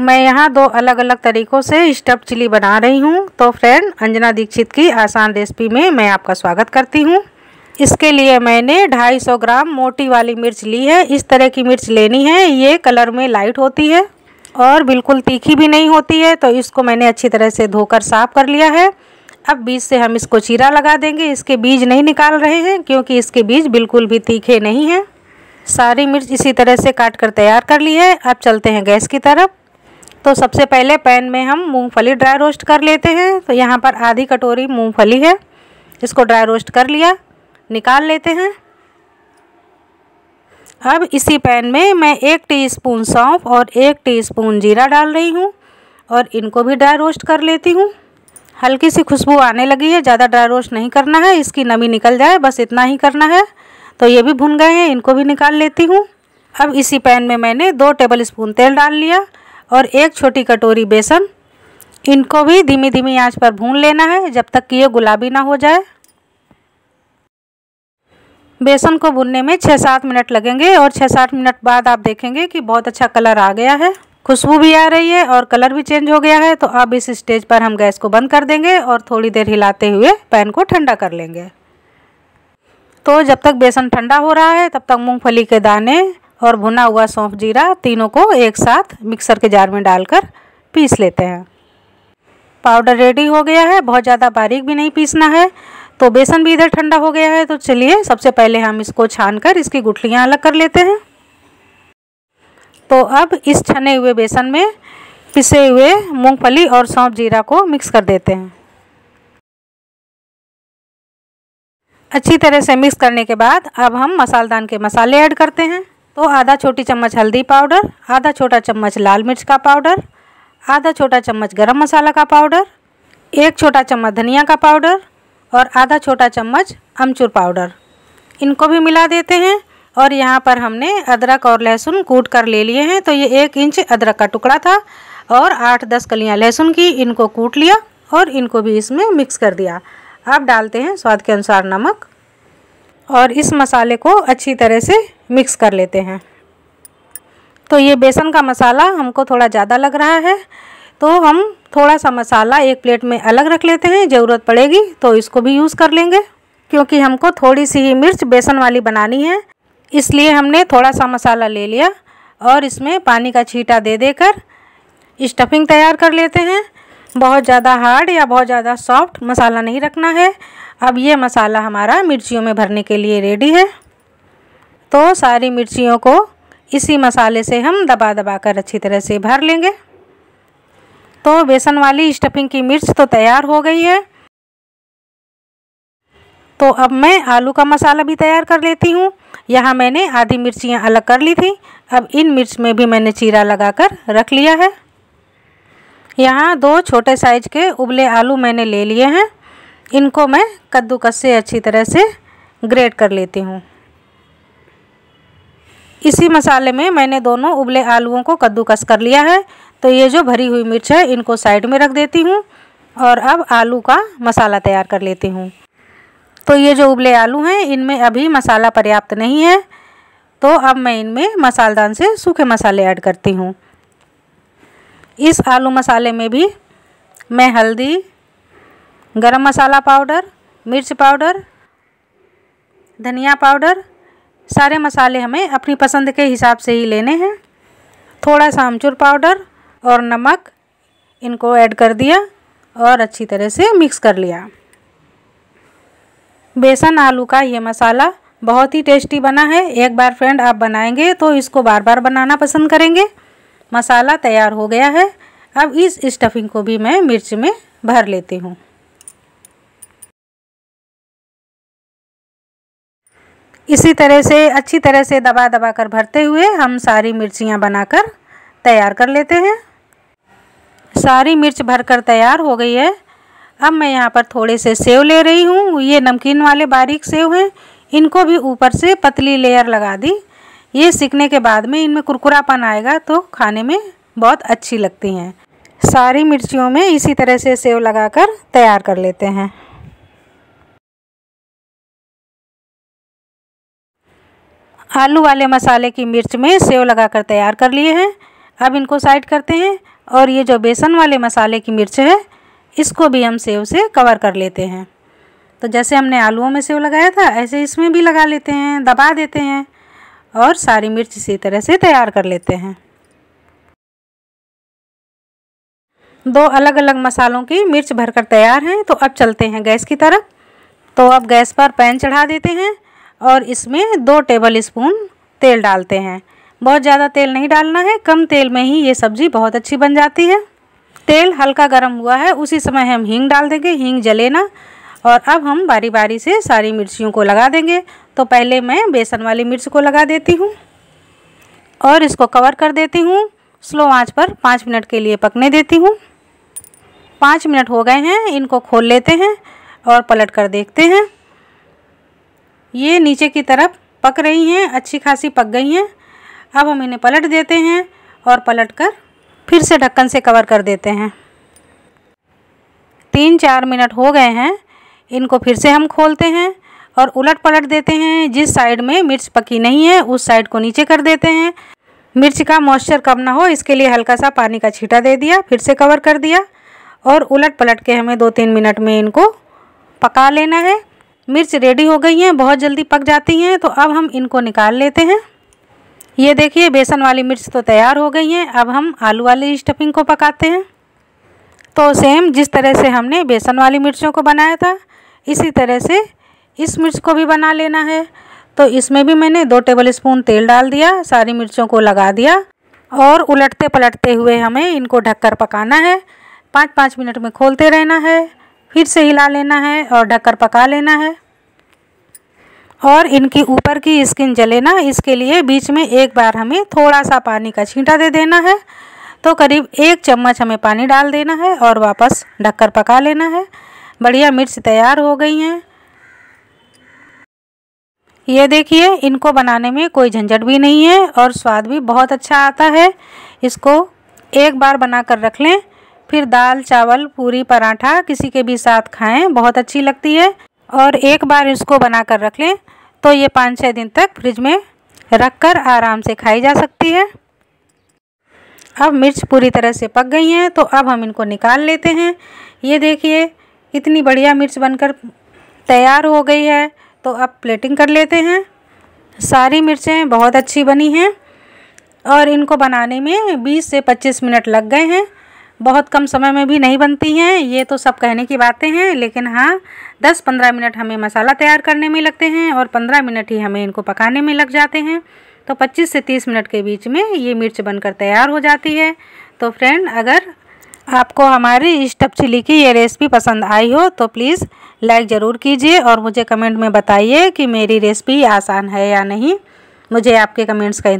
मैं यहाँ दो अलग अलग तरीक़ों से स्टफ चिली बना रही हूँ तो फ्रेंड अंजना दीक्षित की आसान रेसिपी में मैं आपका स्वागत करती हूँ इसके लिए मैंने 250 ग्राम मोटी वाली मिर्च ली है इस तरह की मिर्च लेनी है ये कलर में लाइट होती है और बिल्कुल तीखी भी नहीं होती है तो इसको मैंने अच्छी तरह से धोकर साफ़ कर लिया है अब बीज से हम इसको चीरा लगा देंगे इसके बीज नहीं निकाल रहे हैं क्योंकि इसके बीज बिल्कुल भी तीखे नहीं हैं सारी मिर्च इसी तरह से काट कर तैयार कर ली है अब चलते हैं गैस की तरफ तो सबसे पहले पैन में हम मूंगफली ड्राई रोस्ट कर लेते हैं तो यहाँ पर आधी कटोरी मूंगफली है इसको ड्राई रोस्ट कर लिया निकाल लेते हैं अब इसी पैन में मैं एक टीस्पून सौंफ और एक टीस्पून जीरा डाल रही हूँ और इनको भी ड्राई रोस्ट कर लेती हूँ हल्की सी खुशबू आने लगी है ज़्यादा ड्राई रोस्ट नहीं करना है इसकी नमी निकल जाए बस इतना ही करना है तो ये भी भुन गए हैं इनको भी निकाल लेती हूँ अब इसी पैन में मैंने दो टेबल स्पून तेल डाल लिया और एक छोटी कटोरी बेसन इनको भी धीमी धीमी आंच पर भून लेना है जब तक कि ये गुलाबी ना हो जाए बेसन को भुनने में छः सात मिनट लगेंगे और छः सात मिनट बाद आप देखेंगे कि बहुत अच्छा कलर आ गया है खुशबू भी आ रही है और कलर भी चेंज हो गया है तो अब इस स्टेज पर हम गैस को बंद कर देंगे और थोड़ी देर हिलाते हुए पैन को ठंडा कर लेंगे तो जब तक बेसन ठंडा हो रहा है तब तक मूंगफली के दाने और भुना हुआ सौंफ जीरा तीनों को एक साथ मिक्सर के जार में डालकर पीस लेते हैं पाउडर रेडी हो गया है बहुत ज़्यादा बारीक भी नहीं पीसना है तो बेसन भी इधर ठंडा हो गया है तो चलिए सबसे पहले हम इसको छान कर इसकी गुठलियाँ अलग कर लेते हैं तो अब इस छने हुए बेसन में पिसे हुए मूंगफली और सौंफ जीरा को मिक्स कर देते हैं अच्छी तरह से मिक्स करने के बाद अब हम मसालदान के मसाले ऐड करते हैं तो आधा छोटी चम्मच हल्दी पाउडर आधा छोटा चम्मच लाल मिर्च का पाउडर आधा छोटा चम्मच गरम मसाला का पाउडर एक छोटा चम्मच धनिया का पाउडर और आधा छोटा चम्मच अमचूर पाउडर इनको भी मिला देते हैं और यहाँ पर हमने अदरक और लहसुन कूट कर ले लिए हैं तो ये एक इंच अदरक का टुकड़ा था और आठ दस कलियाँ लहसुन की इनको कूट लिया और इनको भी इसमें मिक्स कर दिया अब डालते हैं स्वाद के अनुसार नमक और इस मसाले को अच्छी तरह से मिक्स कर लेते हैं तो ये बेसन का मसाला हमको थोड़ा ज़्यादा लग रहा है तो हम थोड़ा सा मसाला एक प्लेट में अलग रख लेते हैं ज़रूरत पड़ेगी तो इसको भी यूज़ कर लेंगे क्योंकि हमको थोड़ी सी ही मिर्च बेसन वाली बनानी है इसलिए हमने थोड़ा सा मसाला ले लिया और इसमें पानी का छीटा दे देकर स्टफिंग तैयार कर लेते हैं बहुत ज़्यादा हार्ड या बहुत ज़्यादा सॉफ्ट मसाला नहीं रखना है अब ये मसाला हमारा मिर्चियों में भरने के लिए रेडी है तो सारी मिर्चियों को इसी मसाले से हम दबा दबा कर अच्छी तरह से भर लेंगे तो बेसन वाली स्टफिंग की मिर्च तो तैयार हो गई है तो अब मैं आलू का मसाला भी तैयार कर लेती हूँ यहाँ मैंने आधी मिर्चियाँ अलग कर ली थी अब इन मिर्च में भी मैंने चीरा लगाकर रख लिया है यहाँ दो छोटे साइज के उबले आलू मैंने ले लिए हैं इनको मैं कद्दूकस से अच्छी तरह से ग्रेट कर लेती हूँ इसी मसाले में मैंने दोनों उबले आलूओं को कद्दूकस कर लिया है तो ये जो भरी हुई मिर्च है इनको साइड में रख देती हूँ और अब आलू का मसाला तैयार कर लेती हूँ तो ये जो उबले आलू हैं इनमें अभी मसाला पर्याप्त नहीं है तो अब मैं इनमें मसालेदान से सूखे मसाले ऐड करती हूँ इस आलू मसाले में भी मैं हल्दी गरम मसाला पाउडर मिर्च पाउडर धनिया पाउडर सारे मसाले हमें अपनी पसंद के हिसाब से ही लेने हैं थोड़ा सा अमचूर पाउडर और नमक इनको ऐड कर दिया और अच्छी तरह से मिक्स कर लिया बेसन आलू का ये मसाला बहुत ही टेस्टी बना है एक बार फ्रेंड आप बनाएंगे तो इसको बार बार बनाना पसंद करेंगे मसाला तैयार हो गया है अब इस स्टफिंग को भी मैं मिर्च में भर लेती हूँ इसी तरह से अच्छी तरह से दबा दबा कर भरते हुए हम सारी मिर्चियाँ बनाकर तैयार कर लेते हैं सारी मिर्च भरकर तैयार हो गई है अब मैं यहाँ पर थोड़े से सेव ले रही हूँ ये नमकीन वाले बारीक सेव हैं इनको भी ऊपर से पतली लेयर लगा दी ये सीखने के बाद में इनमें कुरकुरापन आएगा तो खाने में बहुत अच्छी लगती हैं सारी मिर्चियों में इसी तरह से सेव लगाकर तैयार कर लेते हैं आलू वाले मसाले की मिर्च में सेव लगाकर तैयार कर लिए हैं अब इनको साइड करते हैं और ये जो बेसन वाले मसाले की मिर्च है इसको भी हम सेव से कवर कर लेते हैं तो जैसे हमने आलूओं में सेव लगाया था ऐसे इसमें भी लगा लेते हैं दबा देते हैं और सारी मिर्च इसी तरह से तैयार कर लेते हैं दो अलग अलग मसालों की मिर्च भरकर तैयार हैं तो अब चलते हैं गैस की तरफ तो अब गैस पर पैन चढ़ा देते हैं और इसमें दो टेबल स्पून तेल डालते हैं बहुत ज़्यादा तेल नहीं डालना है कम तेल में ही ये सब्ज़ी बहुत अच्छी बन जाती है तेल हल्का गर्म हुआ है उसी समय हम हींग डाल देंगे हींग जले ना और अब हम बारी बारी से सारी मिर्चियों को लगा देंगे तो पहले मैं बेसन वाली मिर्च को लगा देती हूँ और इसको कवर कर देती हूँ स्लो आंच पर पाँच मिनट के लिए पकने देती हूँ पाँच मिनट हो गए हैं इनको खोल लेते हैं और पलट कर देखते हैं ये नीचे की तरफ पक रही हैं अच्छी खासी पक गई हैं अब हम इन्हें पलट देते हैं और पलट कर फिर से ढक्कन से कवर कर देते हैं तीन चार मिनट हो गए हैं इनको फिर से हम खोलते हैं और उलट पलट देते हैं जिस साइड में मिर्च पकी नहीं है उस साइड को नीचे कर देते हैं मिर्च का मॉइस्चर कम ना हो इसके लिए हल्का सा पानी का छीटा दे दिया फिर से कवर कर दिया और उलट पलट के हमें दो तीन मिनट में इनको पका लेना है मिर्च रेडी हो गई हैं बहुत जल्दी पक जाती हैं तो अब हम इनको निकाल लेते हैं ये देखिए बेसन वाली मिर्च तो तैयार हो गई हैं अब हम आलू वाली स्टफिंग को पकाते हैं तो सेम जिस तरह से हमने बेसन वाली मिर्चों को बनाया था इसी तरह से इस मिर्च को भी बना लेना है तो इसमें भी मैंने दो टेबल स्पून तेल डाल दिया सारी मिर्चों को लगा दिया और उलटते पलटते हुए हमें इनको ढककर पकाना है पाँच पाँच मिनट में खोलते रहना है फिर से हिला लेना है और ढककर पका लेना है और इनकी ऊपर की स्किन जले ना इसके लिए बीच में एक बार हमें थोड़ा सा पानी का छींटा दे देना है तो करीब एक चम्मच हमें पानी डाल देना है और वापस ढककर पका लेना है बढ़िया मिर्च तैयार हो गई हैं ये देखिए इनको बनाने में कोई झंझट भी नहीं है और स्वाद भी बहुत अच्छा आता है इसको एक बार बना कर रख लें फिर दाल चावल पूरी पराठा किसी के भी साथ खाएं बहुत अच्छी लगती है और एक बार इसको बना कर रख लें तो ये पाँच छः दिन तक फ्रिज में रख कर आराम से खाई जा सकती है अब मिर्च पूरी तरह से पक गई हैं तो अब हम इनको निकाल लेते हैं ये देखिए इतनी बढ़िया मिर्च बनकर तैयार हो गई है तो अब प्लेटिंग कर लेते हैं सारी मिर्चें बहुत अच्छी बनी हैं और इनको बनाने में 20 से 25 मिनट लग गए हैं बहुत कम समय में भी नहीं बनती हैं ये तो सब कहने की बातें हैं लेकिन हाँ 10-15 मिनट हमें मसाला तैयार करने में लगते हैं और 15 मिनट ही हमें इनको पकाने में लग जाते हैं तो 25 से 30 मिनट के बीच में ये मिर्च बनकर तैयार हो जाती है तो फ्रेंड अगर आपको हमारी स्टप चिली की ये रेसिपी पसंद आई हो तो प्लीज़ लाइक ज़रूर कीजिए और मुझे कमेंट में बताइए कि मेरी रेसिपी आसान है या नहीं मुझे आपके कमेंट्स का